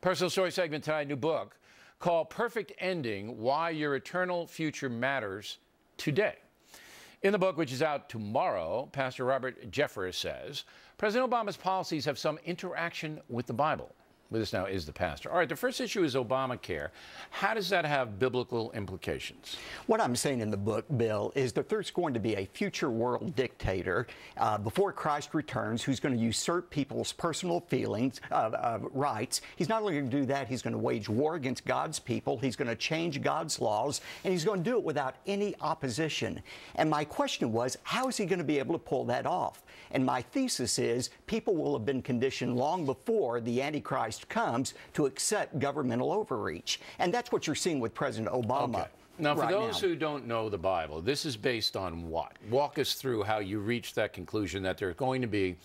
Personal story segment tonight, new book called Perfect Ending Why Your Eternal Future Matters Today. In the book, which is out tomorrow, Pastor Robert Jeffers says President Obama's policies have some interaction with the Bible with us now is the pastor. All right, the first issue is Obamacare. How does that have biblical implications? What I'm saying in the book, Bill, is that there's going to be a future world dictator uh, before Christ returns who's going to usurp people's personal feelings, uh, uh, rights. He's not only going to do that, he's going to wage war against God's people, he's going to change God's laws, and he's going to do it without any opposition. And my question was, how is he going to be able to pull that off? And my thesis is people will have been conditioned long before the Antichrist comes to accept governmental overreach. And that's what you're seeing with President Obama. Okay. Now, for right those now. who don't know the Bible, this is based on what? Walk us through how you reached that conclusion that there's going to be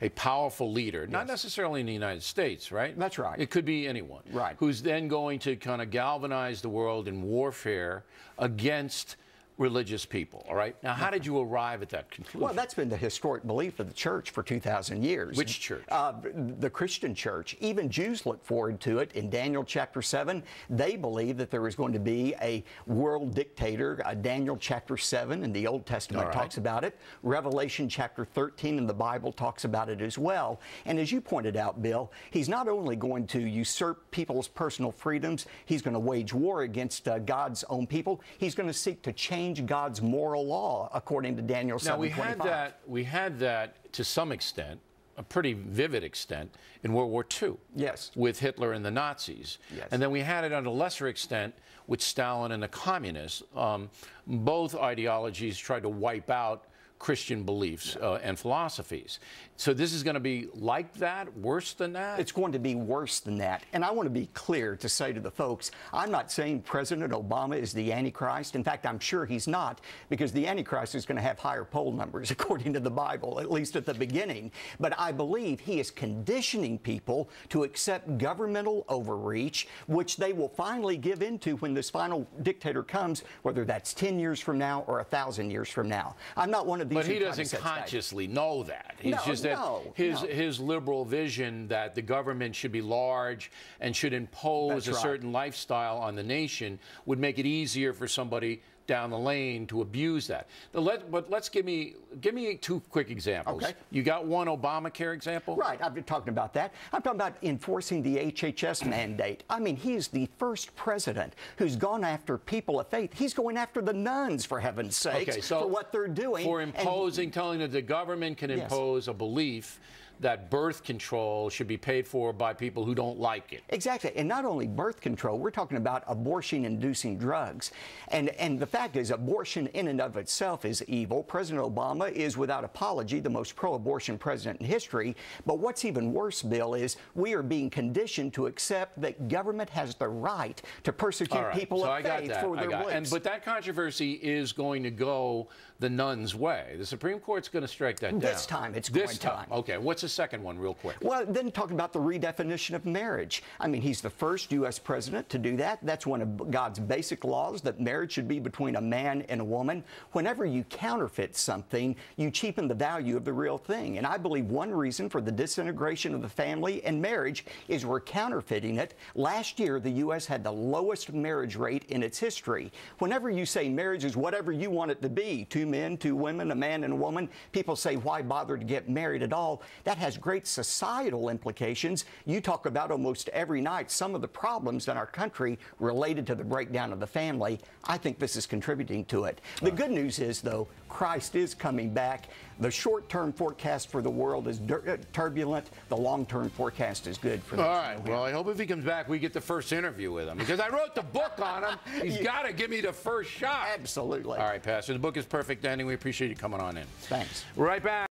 a powerful leader, yes. not necessarily in the United States, right? That's right. It could be anyone. Right. Who's then going to kind of galvanize the world in warfare against religious people, all right? Now, how did you arrive at that conclusion? Well, that's been the historic belief of the church for 2,000 years. Which church? Uh, the Christian church. Even Jews look forward to it. In Daniel chapter 7, they believe that there is going to be a world dictator. Uh, Daniel chapter 7 in the Old Testament right. talks about it. Revelation chapter 13 in the Bible talks about it as well. And as you pointed out, Bill, he's not only going to usurp people's personal freedoms, he's going to wage war against uh, God's own people. He's going to seek to change change God's moral law, according to Daniel 7:25. Now we had that. We had that to some extent a pretty vivid extent in World War II. Yes. With Hitler and the Nazis. Yes. And then we had it on a lesser extent with Stalin and the communists. Um, both ideologies tried to wipe out Christian beliefs yeah. uh, and philosophies. So this is going to be like that, worse than that? It's going to be worse than that. And I want to be clear to say to the folks, I'm not saying President Obama is the Antichrist. In fact, I'm sure he's not, because the Antichrist is going to have higher poll numbers, according to the Bible, at least at the beginning. But I believe he is conditioning people to accept governmental overreach, which they will finally give into when this final dictator comes, whether that's 10 years from now or 1,000 years from now. I'm not one of these But he doesn't consciously guys. know that. He's no, just that no, his no. his liberal vision that the government should be large and should impose That's a right. certain lifestyle on the nation would make it easier for somebody down the lane to abuse that. Let, but let's give me give me two quick examples. Okay. You got one Obamacare example? Right. I've been talking about that. I'm talking about enforcing the HHS mandate. I mean, he's the first president who's gone after people of faith. He's going after the nuns, for heaven's sake, okay, so for what they're doing. For imposing, and, telling that the government can yes. impose a belief that birth control should be paid for by people who don't like it. Exactly. And not only birth control, we're talking about abortion inducing drugs. And, and the fact is, abortion in and of itself is evil. President Obama is, without apology, the most pro abortion president in history. But what's even worse, Bill, is we are being conditioned to accept that government has the right to persecute right. people so of I faith for their beliefs. And, but that controversy is going to go the nun's way. The Supreme Court's going to strike that down. This time it's this time. Okay. What's the second one real quick? Well, then talk about the redefinition of marriage. I mean, he's the first U.S. president to do that. That's one of God's basic laws that marriage should be between a man and a woman. Whenever you counterfeit something, you cheapen the value of the real thing. And I believe one reason for the disintegration of the family and marriage is we're counterfeiting it. Last year, the U.S. had the lowest marriage rate in its history. Whenever you say marriage is whatever you want it to be, two men, two women, a man and a woman, people say, why bother to get married at all? That has great societal implications. You talk about almost every night some of the problems in our country related to the breakdown of the family. I think this is contributing to it. The good news is, though, Christ is coming back. The short term forecast for the world is uh, turbulent. The long term forecast is good for the All right. Well, I hope if he comes back, we get the first interview with him because I wrote the book on him. He's yeah. got to give me the first shot. Absolutely. All right, Pastor. The book is perfect ending. We appreciate you coming on in. Thanks. Right back.